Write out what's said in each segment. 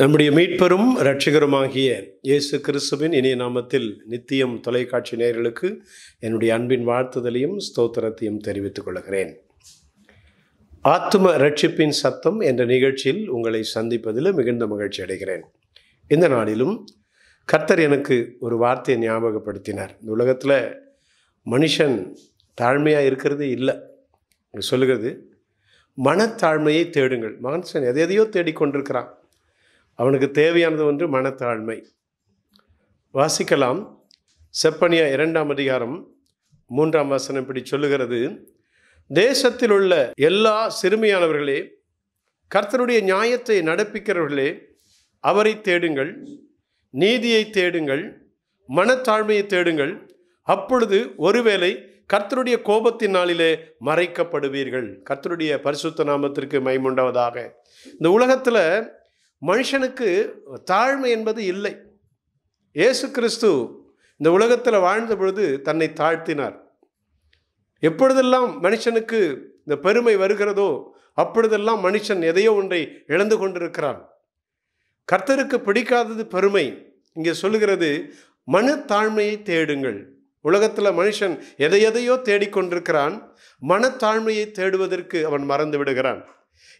நம்முடைய மீட்பெரும் இரட்சகருமாகிய இயேசு கிறிஸ்துவின் இணைய நாமத்தில் நித்தியம் தொலைக்காட்சி நேர்களுக்கு என்னுடைய அன்பின் வாழ்த்துதலையும் ஸ்தோத்திரத்தையும் தெரிவித்துக் கொள்கிறேன் ஆத்தும ரட்சிப்பின் சத்தம் என்ற நிகழ்ச்சியில் உங்களை சந்திப்பதில் மிகுந்த மகிழ்ச்சி அடைகிறேன் இந்த நாளிலும் கர்த்தர் எனக்கு ஒரு வார்த்தையை ஞாபகப்படுத்தினார் இந்த உலகத்தில் மனுஷன் தாழ்மையாக இருக்கிறதே இல்லை சொல்லுகிறது மனத்தாழ்மையை தேடுங்கள் மகன் எதையோ தேடிக்கொண்டிருக்கிறான் அவனுக்கு தேவையானது ஒன்று மனத்தாழ்மை வாசிக்கலாம் செப்பனியா இரண்டாம் அதிகாரம் மூன்றாம் வாசனம் இப்படி சொல்லுகிறது தேசத்தில் உள்ள எல்லா சிறுமியானவர்களே கர்த்தருடைய நியாயத்தை நடப்பிக்கிறவர்களே அவரை தேடுங்கள் நீதியை தேடுங்கள் மனத்தாழ்மையை தேடுங்கள் அப்பொழுது ஒருவேளை கர்த்தருடைய கோபத்தின் நாளிலே மறைக்கப்படுவீர்கள் கர்த்தருடைய பரிசுத்த நாமத்திற்கு மைமுண்டாவதாக இந்த உலகத்தில் மனுஷனுக்கு தாழ்மை என்பது இல்லை இயேசு கிறிஸ்து இந்த உலகத்தில் வாழ்ந்த பொழுது தன்னை தாழ்த்தினார் எப்பொழுதெல்லாம் மனுஷனுக்கு இந்த பெருமை வருகிறதோ அப்பொழுதெல்லாம் மனுஷன் எதையோ ஒன்றை இழந்து கொண்டிருக்கிறான் கர்த்தருக்கு பிடிக்காதது பெருமை இங்கே சொல்லுகிறது மனு தாழ்மையை தேடுங்கள் உலகத்தில் மனுஷன் எதை எதையோ தேடிக்கொண்டிருக்கிறான் மனத்தாழ்மையை தேடுவதற்கு அவன் மறந்து விடுகிறான்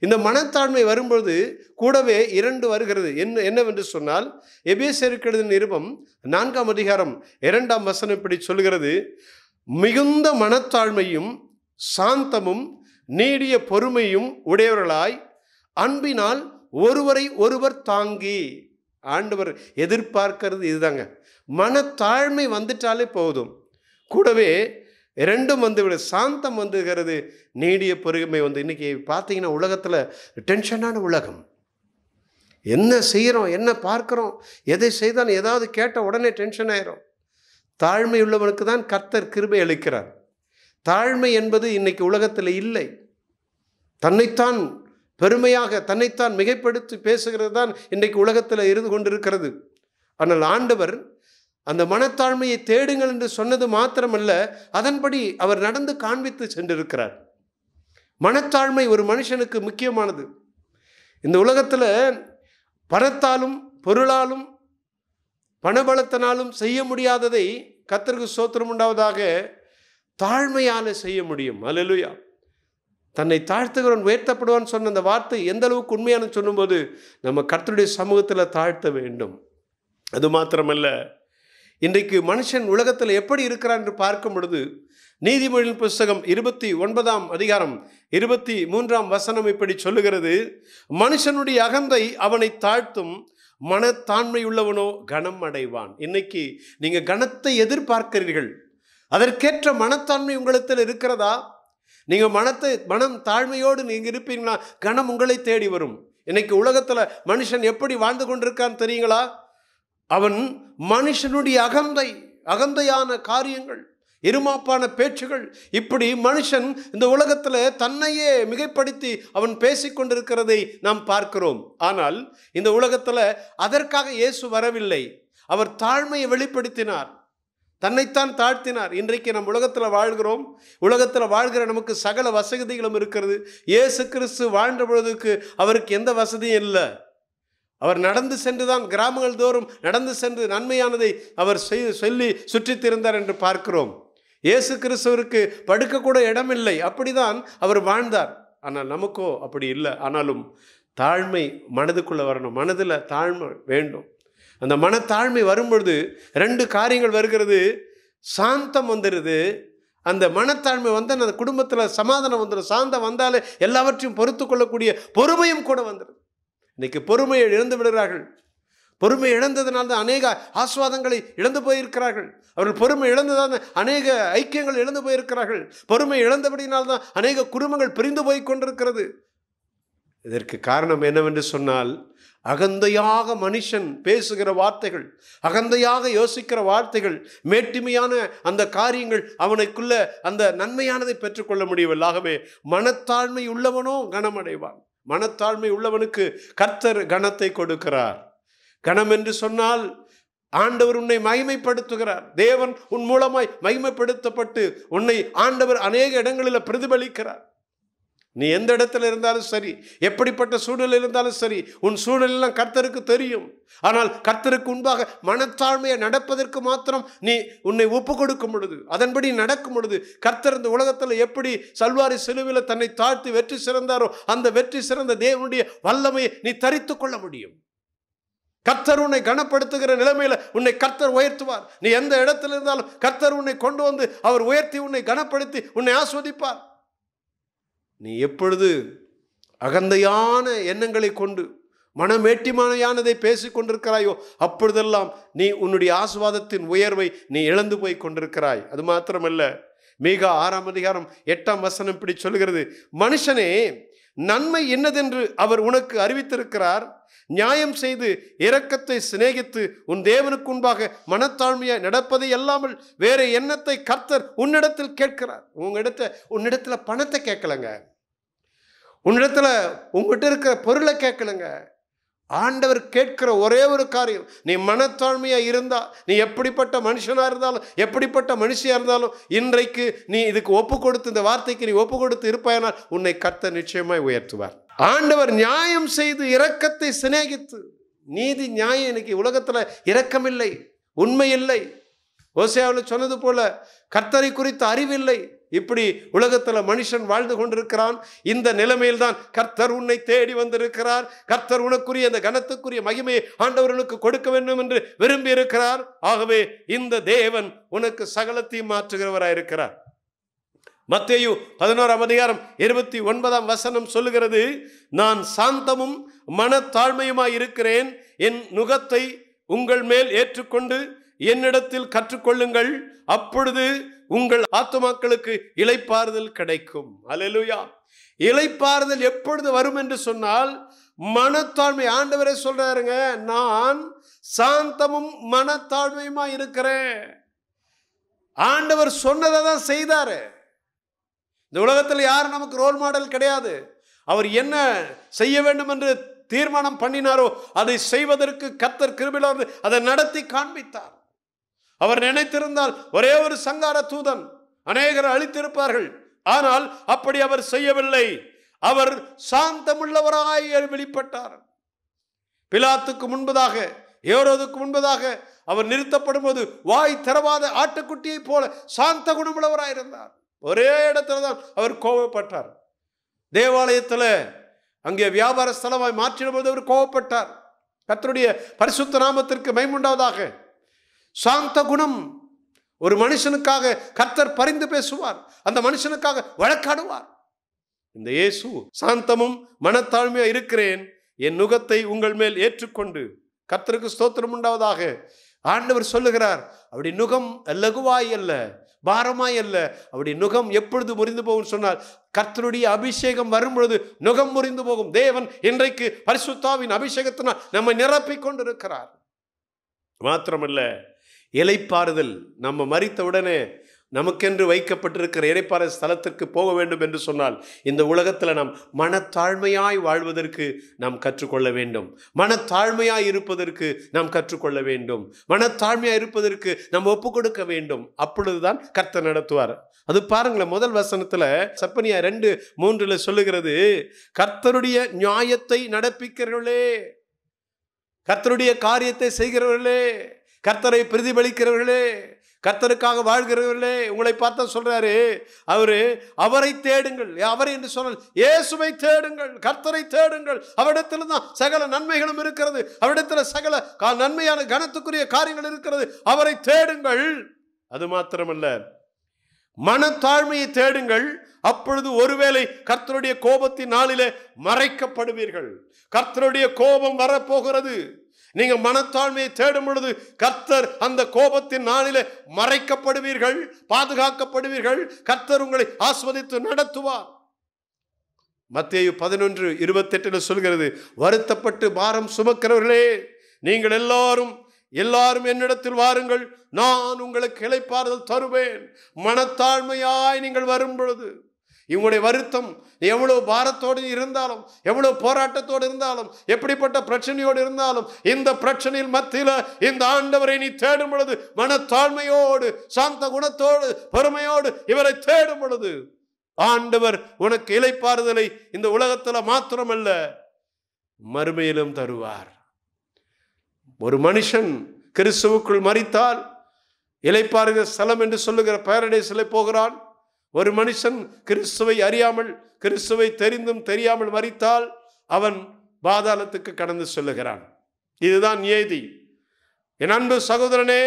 இந்த மனத்தாழ்மை வரும்பொழுது கூடவே இரண்டு வருகிறது என்ன என்னவென்று சொன்னால் எபேசருக்கிறது நிருபம் நான்காம் அதிகாரம் இரண்டாம் வசனம் இப்படி சொல்கிறது மிகுந்த மனத்தாழ்மையும் சாந்தமும் நீடிய பொறுமையும் உடையவர்களாய் அன்பினால் ஒருவரை ஒருவர் தாங்கி ஆண்டவர் எதிர்பார்க்கிறது இதுதாங்க மனத்தாழ்மை வந்துட்டாலே போதும் கூடவே ரெண்டும் விட சாந்தம் வந்துகிறது நீடிய பொறுமை வந்து இன்றைக்கி பார்த்தீங்கன்னா உலகத்தில் டென்ஷனான உலகம் என்ன செய்கிறோம் என்ன பார்க்குறோம் எதை செய்தாலும் ஏதாவது கேட்ட உடனே டென்ஷன் ஆயிரும் தாழ்மை உள்ளவனுக்கு தான் கர்த்தர் கிருபை அளிக்கிறார் தாழ்மை என்பது இன்றைக்கி உலகத்தில் இல்லை தன்னைத்தான் பெருமையாக தன்னைத்தான் மிகைப்படுத்தி பேசுகிறது தான் இன்றைக்கு உலகத்தில் இருந்து கொண்டிருக்கிறது ஆனால் ஆண்டவர் அந்த மனத்தாழ்மையை தேடுங்கள் என்று சொன்னது மாத்திரமல்ல அதன்படி அவர் நடந்து காண்பித்து சென்றிருக்கிறார் மனத்தாழ்மை ஒரு மனுஷனுக்கு முக்கியமானது இந்த உலகத்தில் பணத்தாலும் பொருளாலும் பணபலத்தினாலும் செய்ய முடியாததை கத்தருக்கு சோத்திரம் உண்டாவதாக தாழ்மையால் செய்ய முடியும் அலலுயா தன்னை தாழ்த்துகிறவன் உயர்த்தப்படுவான்னு சொன்ன அந்த வார்த்தை எந்த அளவுக்கு உண்மையானு சொல்லும்போது நம்ம கர்த்தருடைய சமூகத்தில் தாழ்த்த வேண்டும் அது மாத்திரமல்ல இன்றைக்கு மனுஷன் உலகத்தில் எப்படி இருக்கிறான் என்று பார்க்கும் பொழுது நீதிமொழி புஸ்தகம் இருபத்தி ஒன்பதாம் அதிகாரம் இருபத்தி மூன்றாம் வசனம் இப்படி சொல்லுகிறது மனுஷனுடைய அகந்தை அவனை தாழ்த்தும் மனத்தாண்மையுள்ளவனோ கனம் அடைவான் இன்னைக்கு நீங்கள் கனத்தை எதிர்பார்க்கிறீர்கள் அதற்கேற்ற மனத்தாண்மை உங்களிடத்தில் இருக்கிறதா நீங்கள் மனத்தை மனம் தாழ்மையோடு நீங்கள் இருப்பீங்கன்னா கனம் உங்களை தேடி வரும் இன்னைக்கு உலகத்தில் மனுஷன் எப்படி வாழ்ந்து கொண்டிருக்கான்னு தெரியுங்களா அவன் மனுஷனுடைய அகந்தை அகந்தையான காரியங்கள் இருமாப்பான பேச்சுகள் இப்படி மனுஷன் இந்த உலகத்தில் தன்னையே மிகைப்படுத்தி அவன் பேசிக்கொண்டிருக்கிறதை நாம் பார்க்கிறோம் ஆனால் இந்த உலகத்தில் அதற்காக இயேசு வரவில்லை அவர் தாழ்மையை வெளிப்படுத்தினார் தன்னைத்தான் தாழ்த்தினார் இன்றைக்கு நம் உலகத்தில் வாழ்கிறோம் உலகத்தில் வாழ்கிற நமக்கு சகல வசதிகளும் இருக்கிறது இயேசு கிறிஸ்து வாழ்ந்த பொழுதுக்கு அவருக்கு எந்த வசதியும் இல்லை அவர் நடந்து சென்றுதான் கிராமங்கள் தோறும் நடந்து சென்று நன்மையானதை அவர் சொல்லி சுற்றித்திருந்தார் என்று பார்க்கிறோம் இயேசு கிறிஸ்துவருக்கு படுக்கக்கூட இடமில்லை அப்படிதான் அவர் வாழ்ந்தார் ஆனால் நமக்கோ அப்படி இல்லை ஆனாலும் தாழ்மை மனதுக்குள்ளே வரணும் மனதில் தாழ்மை வேண்டும் அந்த மனத்தாழ்மை வரும்பொழுது ரெண்டு காரியங்கள் வருகிறது சாந்தம் வந்துடுது அந்த மனத்தாழ்மை வந்து அந்த குடும்பத்தில் சமாதானம் வந்துடும் சாந்தம் வந்தாலே எல்லாவற்றையும் பொறுத்து கொள்ளக்கூடிய பொறுமையும் கூட வந்துடுது இன்றைக்கு பொறுமையை இழந்து விடுகிறார்கள் பொறுமை இழந்ததுனால தான் அநேக ஆஸ்வாதங்களை இழந்து போயிருக்கிறார்கள் அவர்கள் பொறுமை இழந்ததால் அநேக ஐக்கியங்கள் இழந்து போயிருக்கிறார்கள் பொறுமை இழந்தபடினால்தான் அநேக குடும்பங்கள் பிரிந்து போய் கொண்டிருக்கிறது இதற்கு காரணம் என்னவென்று சொன்னால் அகந்தையாக மனுஷன் பேசுகிற வார்த்தைகள் அகந்தையாக யோசிக்கிற வார்த்தைகள் மேட்டுமையான அந்த காரியங்கள் அவனுக்குள்ள அந்த நன்மையானதை பெற்றுக்கொள்ள முடியவில்லாகவே மனத்தாழ்மை உள்ளவனோ கனமடைவான் மனத்தாழ்மை உள்ளவனுக்கு கர்த்தர் கணத்தை கொடுக்கிறார் கணம் என்று சொன்னால் ஆண்டவர் உன்னை மகிமைப்படுத்துகிறார் தேவன் உன் மூலமாய் மகிமைப்படுத்தப்பட்டு உன்னை ஆண்டவர் அநேக இடங்களில் பிரதிபலிக்கிறார் நீ எந்த இடத்துல இருந்தாலும் சரி எப்படிப்பட்ட சூழல் இருந்தாலும் சரி உன் சூழலெல்லாம் கர்த்தருக்கு தெரியும் ஆனால் கர்த்தருக்கு முன்பாக மனத்தாழ்மையை நடப்பதற்கு மாத்திரம் நீ உன்னை ஒப்பு கொடுக்கும் பொழுது அதன்படி நடக்கும் பொழுது கர்த்தர் இந்த உலகத்தில் எப்படி சல்வாரி சிலுவில் தன்னை தாழ்த்தி வெற்றி சிறந்தாரோ அந்த வெற்றி சிறந்த தேவனுடைய வல்லமையை நீ தரித்து கொள்ள முடியும் கர்த்தர் உன்னை கனப்படுத்துகிற நிலைமையில உன்னை கர்த்தர் உயர்த்துவார் நீ எந்த இடத்துல இருந்தாலும் கர்த்தர் உன்னை கொண்டு வந்து அவர் உயர்த்தி உன்னை கனப்படுத்தி உன்னை ஆஸ்வதிப்பார் நீ எப்பொழுது அகந்தையான எண்ணங்களை கொண்டு மனமேட்டிமானையானதை பேசி கொண்டிருக்கிறாயோ அப்பொழுதெல்லாம் நீ உன்னுடைய ஆசுவாதத்தின் உயர்வை நீ இழந்து போய் கொண்டிருக்கிறாய் அது மாத்திரமல்ல மிக ஆறாம் அதிகாரம் எட்டாம் வசனம் இப்படி சொல்கிறது மனுஷனே நன்மை என்னதென்று அவர் உனக்கு அறிவித்திருக்கிறார் நியாயம் செய்து இரக்கத்தை சிநேகித்து உன் தேவனுக்கு முன்பாக மனத்தாழ்மையாக நடப்பதை அல்லாமல் வேற எண்ணத்தை கர்த்தர் உன்னிடத்தில் கேட்கிறார் உங்களிடத்த உன்னிடத்தில் பணத்தை கேட்கலங்க உன்னிடத்தில் உங்ககிட்ட இருக்கிற பொருளை கேட்கலங்க ஆண்டவர் கேட்கிற ஒரே ஒரு காரியம் நீ மனத்தாழ்மையாக இருந்தால் நீ எப்படிப்பட்ட மனுஷனாக இருந்தாலும் எப்படிப்பட்ட மனுஷியாக இருந்தாலும் இன்றைக்கு நீ இதுக்கு ஒப்பு கொடுத்து இந்த வார்த்தைக்கு நீ ஒப்பு கொடுத்து இருப்பாயனால் உன்னை கத்த நிச்சயமாய் உயர்த்துவார் ஆண்டவர் நியாயம் செய்து இரக்கத்தை சிநேகித்து நீதி நியாயம் இன்னைக்கு உலகத்தில் இரக்கமில்லை உண்மை இல்லை ஓசியாவில் சொன்னது போல கர்த்தரை குறித்த அறிவில்லை இப்படி உலகத்தில் மனுஷன் வாழ்ந்து கொண்டிருக்கிறான் இந்த நிலைமையில்தான் கர்த்தர் உன்னை தேடி வந்திருக்கிறார் கர்த்தர் உனக்குரிய அந்த கனத்துக்குரிய மகிமையை ஆண்டவர்களுக்கு கொடுக்க வேண்டும் என்று விரும்பி இருக்கிறார் ஆகவே இந்த தேவன் உனக்கு சகலத்தையும் மாற்றுகிறவராயிருக்கிறார் மத்தேயு பதினோராம் அதிகாரம் இருபத்தி ஒன்பதாம் வசனம் சொல்லுகிறது நான் சாந்தமும் மனத்தாழ்மையுமாய் இருக்கிறேன் என் நுகத்தை உங்கள் மேல் ஏற்றுக்கொண்டு என்னிடத்தில் கற்றுக்கொள்ளுங்கள் அப்பொழுது உங்கள் ஆத்துமாக்களுக்கு இலைப்பாறுதல் கிடைக்கும் அலலுயா இலைப்பாறுதல் எப்பொழுது வரும் என்று சொன்னால் மனத்தாழ்மை ஆண்டவரே சொல்றாருங்க நான் சாந்தமும் மனத்தாழ்மையுமா இருக்கிறேன் ஆண்டவர் சொன்னதை தான் செய்தாரு இந்த உலகத்தில் யாரும் நமக்கு ரோல் மாடல் கிடையாது அவர் என்ன செய்ய வேண்டும் என்று தீர்மானம் பண்ணினாரோ அதை செய்வதற்கு கத்தர் கிருபிலாவது அதை நடத்தி காண்பித்தார் அவர் நினைத்திருந்தால் ஒரே ஒரு சங்கார தூதன் அநேகர் அழித்திருப்பார்கள் ஆனால் அப்படி அவர் செய்யவில்லை அவர் சாந்தமுள்ளவராய் வெளிப்பட்டார் பிலாத்துக்கு முன்பதாக ஏரோதுக்கு முன்பதாக அவர் நிறுத்தப்படும் போது வாய் திறவாத ஆட்டுக்குட்டியைப் போல சாந்த குணமுள்ளவராயிருந்தார் ஒரே இடத்துல தான் அவர் கோபப்பட்டார் தேவாலயத்தில் அங்கே வியாபார ஸ்தலமாய் மாற்றிடும் போது அவர் கோபப்பட்டார் கத்தருடைய பரிசுத்த நாமத்திற்கு மைமுண்டாவதாக சாந்த குணம் ஒரு மனுஷனுக்காக கர்த்தர் பரிந்து பேசுவார் அந்த மனுஷனுக்காக வழக்காடுவார் இந்த இயேசு சாந்தமும் மனத்தாழ்மையா இருக்கிறேன் என் நுகத்தை உங்கள் மேல் ஏற்றுக்கொண்டு கர்த்தருக்கு ஸ்தோத்திரம் உண்டாவதாக ஆண்டவர் சொல்லுகிறார் அப்படி நுகம் லகுவாய் அல்ல பாரமாய் அல்ல அப்படி நுகம் எப்பொழுது முறிந்து போகும் சொன்னால் கர்த்தருடைய அபிஷேகம் வரும்பொழுது நுகம் முறிந்து போகும் தேவன் இன்றைக்கு பரிசுத்தாவின் அபிஷேகத்தினால் நம்மை நிரப்பிக் கொண்டிருக்கிறார் மாத்திரமல்ல இலைப்பாறுதல் நம்ம மறித்தவுடனே நமக்கென்று வைக்கப்பட்டிருக்கிற இறைப்பாறை ஸ்தலத்திற்கு போக வேண்டும் என்று சொன்னால் இந்த உலகத்தில் நாம் மனத்தாழ்மையாய் வாழ்வதற்கு நாம் கற்றுக்கொள்ள வேண்டும் மனத்தாழ்மையாய் இருப்பதற்கு நாம் கற்றுக்கொள்ள வேண்டும் மனத்தாழ்மையாய் இருப்பதற்கு நாம் ஒப்பு கொடுக்க வேண்டும் அப்பொழுதுதான் கர்த்தர் நடத்துவார் அது பாருங்களேன் முதல் வசனத்தில் சப்பனியா ரெண்டு மூன்றில் சொல்லுகிறது கர்த்தருடைய நியாயத்தை நடப்பிக்கிறவர்களே கர்த்தருடைய காரியத்தை செய்கிறவர்களே கர்த்தரை பிரதிபலிக்கிறவர்களே கர்த்தருக்காக வாழ்கிறவர்களே உங்களை பார்த்த சொல்றாரு அவரு அவரை தேடுங்கள் அவரை என்று சொன்னால் இயேசுவை தேடுங்கள் கர்த்தரை தேடுங்கள் அவரிடத்தில் தான் சகல நன்மைகளும் இருக்கிறது அவரிடத்தில் சகல நன்மையான கனத்துக்குரிய காரியங்கள் இருக்கிறது அவரை தேடுங்கள் அது மாத்திரமல்ல மனத்தாழ்மையை தேடுங்கள் அப்பொழுது ஒருவேளை கர்த்தருடைய கோபத்தின் நாளிலே மறைக்கப்படுவீர்கள் கர்த்தருடைய கோபம் வரப்போகிறது நீங்க மனத்தாழ்மையை தேடும் பொழுது கர்த்தர் அந்த கோபத்தின் நாளிலே மறைக்கப்படுவீர்கள் பாதுகாக்கப்படுவீர்கள் கர்த்தர் உங்களை ஆஸ்வதித்து நடத்துவார் மத்திய பதினொன்று இருபத்தெட்டில் சொல்கிறது வருத்தப்பட்டு பாரம் சுமக்கிறவர்களே நீங்கள் எல்லாரும் எல்லாரும் என்னிடத்தில் வாருங்கள் நான் உங்களுக்கு இழைப்பாறுதல் தருவேன் மனத்தாழ்மையாய் நீங்கள் வரும் பொழுது இவங்களுடைய வருத்தம் எவ்வளோ பாரத்தோடு இருந்தாலும் எவ்வளோ போராட்டத்தோடு இருந்தாலும் எப்படிப்பட்ட பிரச்சனையோடு இருந்தாலும் இந்த பிரச்சனையில் மத்தியில் இந்த ஆண்டவரை நீ தேடும் பொழுது மனத்தாழ்மையோடு சாந்த குணத்தோடு பெருமையோடு இவரை தேடும் பொழுது ஆண்டவர் உனக்கு இலைப்பாறுதலை இந்த உலகத்தில் மாத்திரமல்ல மறுமையிலும் தருவார் ஒரு மனுஷன் கிறிஸ்துவுக்குள் மறித்தால் இலைப்பாறுகிற ஸ்தலம் என்று சொல்லுகிற பேரடைஸில் போகிறான் ஒரு மனுஷன் கிறிஸ்துவை அறியாமல் கிறிஸ்துவை தெரிந்தும் தெரியாமல் மறித்தால் அவன் பாதாளத்துக்கு கடந்து செல்லுகிறான் இதுதான் ஏதி என் அன்பு சகோதரனே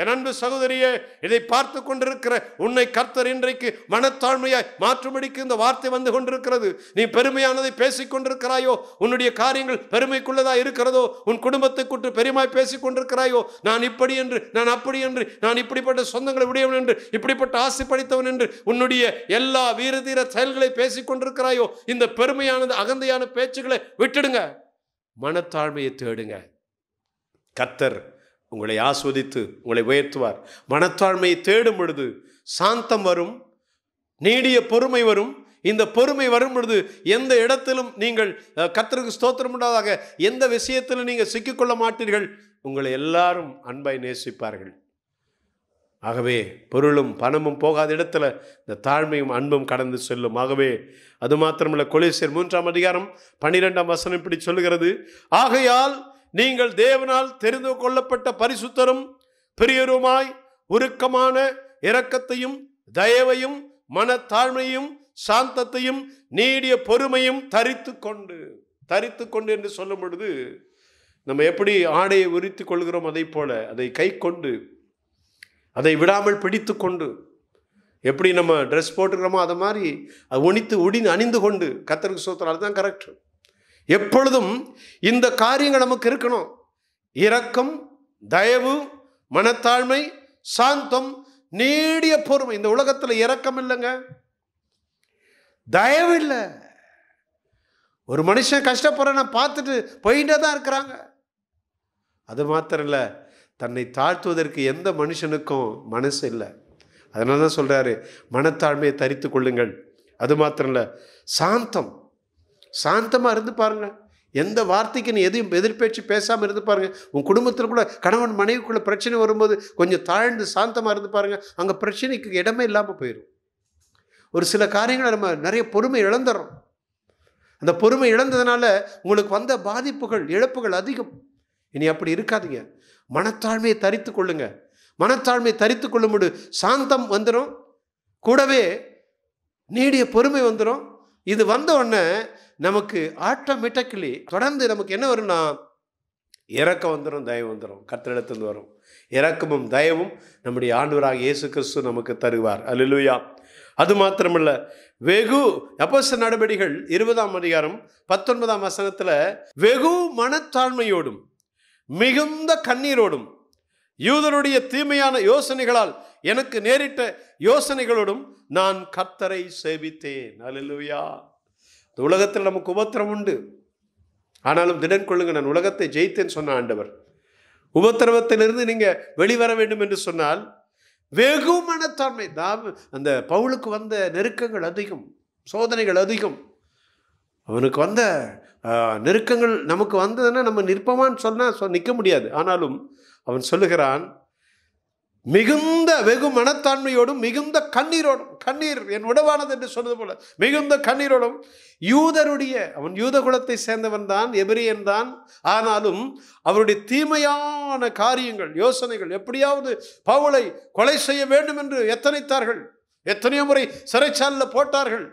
என் அன்பு சகோதரியே இதை பார்த்து கொண்டிருக்கிற உன்னை கர்த்தர் இன்றைக்கு மனத்தாழ்மையாய் மாற்றும்படிக்கு இந்த வார்த்தை வந்து கொண்டிருக்கிறது நீ பெருமையானதை பேசிக் கொண்டிருக்கிறாயோ உன்னுடைய காரியங்கள் பெருமைக்குள்ளதா இருக்கிறதோ உன் குடும்பத்தை கூட்டு பெருமாய் பேசிக் கொண்டிருக்கிறாயோ நான் இப்படி என்று நான் அப்படி என்று நான் இப்படிப்பட்ட சொந்தங்களை உடையவன் என்று இப்படிப்பட்ட ஆசை படித்தவன் என்று உன்னுடைய எல்லா வீரதீர செயல்களை பேசிக் கொண்டிருக்கிறாயோ இந்த பெருமையானது அகந்தையான பேச்சுகளை விட்டுடுங்க மனத்தாழ்மையை தேடுங்க கத்தர் உங்களை ஆஸ்வதித்து உங்களை உயர்த்துவார் மனத்தாழ்மையை தேடும் பொழுது சாந்தம் வரும் நீடிய பொறுமை வரும் இந்த பொறுமை வரும் பொழுது எந்த இடத்திலும் நீங்கள் கத்தருக்கு ஸ்தோத்திரம் உண்டாதாக எந்த விஷயத்திலும் நீங்கள் சிக்கிக்கொள்ள மாட்டீர்கள் உங்களை எல்லாரும் அன்பாய் நேசிப்பார்கள் ஆகவே பொருளும் பணமும் போகாத இடத்துல இந்த தாழ்மையும் அன்பும் கடந்து செல்லும் ஆகவே அது மாத்திரமில்லை கொலேசியர் மூன்றாம் அதிகாரம் பன்னிரெண்டாம் வசனம் இப்படி சொல்லுகிறது ஆகையால் நீங்கள் தேவனால் தெரிந்து கொள்ளப்பட்ட பரிசுத்தரும் பிரியருமாய் உருக்கமான இரக்கத்தையும் தயவையும் மனத்தாழ்மையும் சாந்தத்தையும் நீடிய பொறுமையும் தரித்து கொண்டு தரித்து கொண்டு என்று சொல்லும் பொழுது நம்ம எப்படி ஆடையை உரித்து கொள்கிறோம் அதை போல அதை கை கொண்டு அதை விடாமல் பிடித்து கொண்டு எப்படி நம்ம ட்ரெஸ் போட்டுக்கிறோமோ அதை மாதிரி அது ஒணித்து உடி அணிந்து கொண்டு கத்தருக்கு சோத்திரம் கரெக்ட் எப்பொழுதும் இந்த காரியங்கள் நமக்கு இருக்கணும் இரக்கம் தயவு மனத்தாழ்மை சாந்தம் நீடிய பொறுமை இந்த உலகத்தில் இரக்கம் இல்லைங்க தயவு இல்லை ஒரு மனுஷன் நான் பார்த்துட்டு போயிட்டே தான் இருக்கிறாங்க அது மாத்திரம் இல்லை தன்னை தாழ்த்துவதற்கு எந்த மனுஷனுக்கும் மனசு இல்லை அதனால தான் சொல்கிறாரு மனத்தாழ்மையை தரித்து கொள்ளுங்கள் அது மாத்திரம் இல்லை சாந்தம் சாந்தமாக இருந்து பாருங்கள் எந்த வார்த்தைக்கு நீ எதையும் எதிர்பேச்சு பேசாமல் இருந்து பாருங்கள் உன் குடும்பத்தில் கூட கணவன் மனைவிக்குள்ளே பிரச்சனை வரும்போது கொஞ்சம் தாழ்ந்து சாந்தமாக இருந்து பாருங்கள் அங்கே பிரச்சனைக்கு இடமே இல்லாமல் போயிடும் ஒரு சில காரியங்களை நம்ம நிறைய பொறுமை இழந்துடுறோம் அந்த பொறுமை இழந்ததுனால உங்களுக்கு வந்த பாதிப்புகள் இழப்புகள் அதிகம் இனி அப்படி இருக்காதீங்க மனத்தாழ்மையை தரித்து கொள்ளுங்க மனத்தாழ்மையை தரித்து கொள்ளும்போது சாந்தம் வந்துடும் கூடவே நீடிய பொறுமை வந்துடும் இது வந்த உடனே நமக்கு ஆட்டோமேட்டிக்கலி தொடர்ந்து நமக்கு என்ன வரும்னா இறக்கம் வந்துடும் தயவு வந்துடும் கத்திரிடத்துலேருந்து வரும் இறக்கமும் தயவும் நம்முடைய ஆண்டவராக இயேசு கிறிஸ்து நமக்கு தருவார் அலுலுயா அது மாத்திரமல்ல வெகு அப்போச நடவடிகள் இருபதாம் அதிகாரம் பத்தொன்பதாம் வசனத்தில் வெகு மனத்தாழ்மையோடும் மிகுந்த கண்ணீரோடும் யூதருடைய தீமையான யோசனைகளால் எனக்கு நேரிட்ட யோசனைகளோடும் நான் கத்தரை சேவித்தேன் அலுலுயா இந்த உலகத்தில் நமக்கு உபத்திரம் உண்டு ஆனாலும் திடன் கொள்ளுங்க நான் உலகத்தை ஜெயித்தேன்னு சொன்ன ஆண்டவர் உபத்திரவத்திலிருந்து நீங்கள் வெளிவர வேண்டும் என்று சொன்னால் வெகு மனத்தாண்மை தாம் அந்த பவுலுக்கு வந்த நெருக்கங்கள் அதிகம் சோதனைகள் அதிகம் அவனுக்கு வந்த நெருக்கங்கள் நமக்கு வந்ததுன்னா நம்ம நிற்பமான்னு சொன்னால் சொ நிற்க முடியாது ஆனாலும் அவன் சொல்லுகிறான் மிகுந்த வெகு மனத்தாண்மையோடும் மிகுந்த கண்ணீரோடும் கண்ணீர் என் உடவானது என்று சொன்னது போல மிகுந்த கண்ணீரோடும் யூதருடைய அவன் யூத குலத்தை சேர்ந்தவன் தான் எபிரியன் தான் ஆனாலும் அவருடைய தீமையான காரியங்கள் யோசனைகள் எப்படியாவது பவுளை கொலை செய்ய வேண்டும் என்று எத்தனைத்தார்கள் எத்தனையோ முறை சிறைச்சாலில் போட்டார்கள்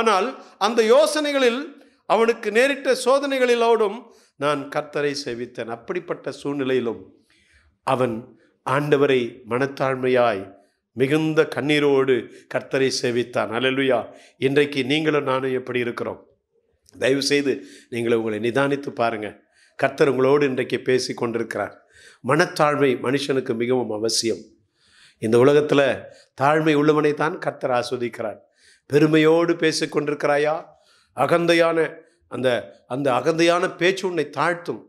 ஆனால் அந்த யோசனைகளில் அவனுக்கு நேரிட்ட சோதனைகளிலோடும் நான் கர்த்தரை சேவித்தேன் அப்படிப்பட்ட சூழ்நிலையிலும் அவன் ஆண்டவரை மனத்தாழ்மையாய் மிகுந்த கண்ணீரோடு கர்த்தரை சேவித்தான் அலலுயா இன்றைக்கு நீங்களும் நானும் எப்படி இருக்கிறோம் தயவு செய்து நீங்கள் உங்களை நிதானித்து பாருங்கள் கர்த்தர் உங்களோடு இன்றைக்கு பேசி கொண்டிருக்கிறார் மனத்தாழ்மை மனுஷனுக்கு மிகவும் அவசியம் இந்த உலகத்தில் தாழ்மை உள்ளவனை தான் கர்த்தர் ஆஸ்வதிக்கிறார் பெருமையோடு பேசி கொண்டிருக்கிறாயா அகந்தையான அந்த அந்த அகந்தையான பேச்சு உன்னை தாழ்த்தும்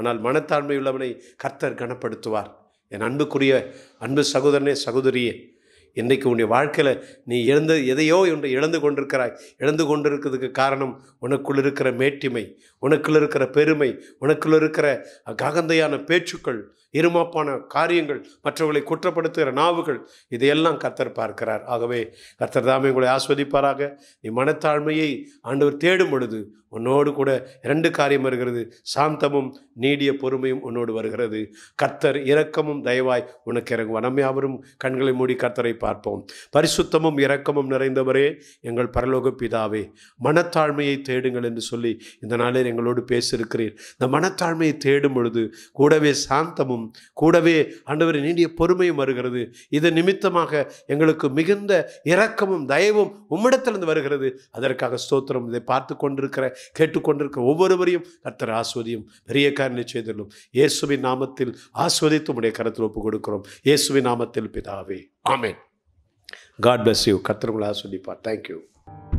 ஆனால் மனத்தாழ்மை உள்ளவனை கர்த்தர் கனப்படுத்துவார் என் அன்புக்குரிய அன்பு சகோதரனே சகோதரியே இன்றைக்கு உடைய வாழ்க்கையில் நீ இழந்து எதையோ ஒன்று இழந்து கொண்டிருக்கிறாய் இழந்து கொண்டிருக்கிறதுக்கு காரணம் உனக்குள் இருக்கிற மேட்டிமை உனக்குள்ள இருக்கிற பெருமை உனக்குள்ள இருக்கிற ககந்தையான பேச்சுக்கள் இருமாப்பான காரியங்கள் மற்றவர்களை குற்றப்படுத்துகிற நாவுகள் இதையெல்லாம் கர்த்தர் பார்க்கிறார் ஆகவே கர்த்தர் தாமே உங்களை ஆஸ்வதிப்பாராக நீ மனத்தாழ்மையை ஆண்டவர் தேடும் பொழுது உன்னோடு கூட இரண்டு காரியம் வருகிறது சாந்தமும் நீடிய பொறுமையும் உன்னோடு வருகிறது கர்த்தர் இரக்கமும் தயவாய் உனக்கு இறங்கும் அனமையாவரும் கண்களை மூடி கர்த்தரை பார்ப்போம் பரிசுத்தமும் இரக்கமும் நிறைந்தவரே எங்கள் பரலோக பிதாவே மனத்தாழ்மையை தேடுங்கள் என்று சொல்லி இந்த நாளில் எங்களோடு பேசியிருக்கிறீர் இந்த மனத்தாழ்மையை தேடும் பொழுது கூடவே சாந்தமும் கூடவே ஆண்டவரின் நீண்டிய பொறுமையும் வருகிறது இது நிமித்தமாக எங்களுக்கு மிகுந்த இரக்கமும் தயவும் உம்மிடத்திலிருந்து வருகிறது அதற்காக ஸ்தோத்திரம் இதை பார்த்து கொண்டிருக்கிற கேட்டுக்கொண்டிருக்கிற ஒவ்வொருவரையும் கர்த்தர் ஆஸ்வதியும் பெரிய காரியம் செய்துள்ளோம் இயேசுவின் நாமத்தில் ஆஸ்வதித்து உடைய கருத்தில் ஒப்பு கொடுக்கிறோம் இயேசுவின் நாமத்தில் பிதாவே ஆமேன் காட் பிளஸ் யூ கத்திரங்களை ஆஸ்வதிப்பார் தேங்க்யூ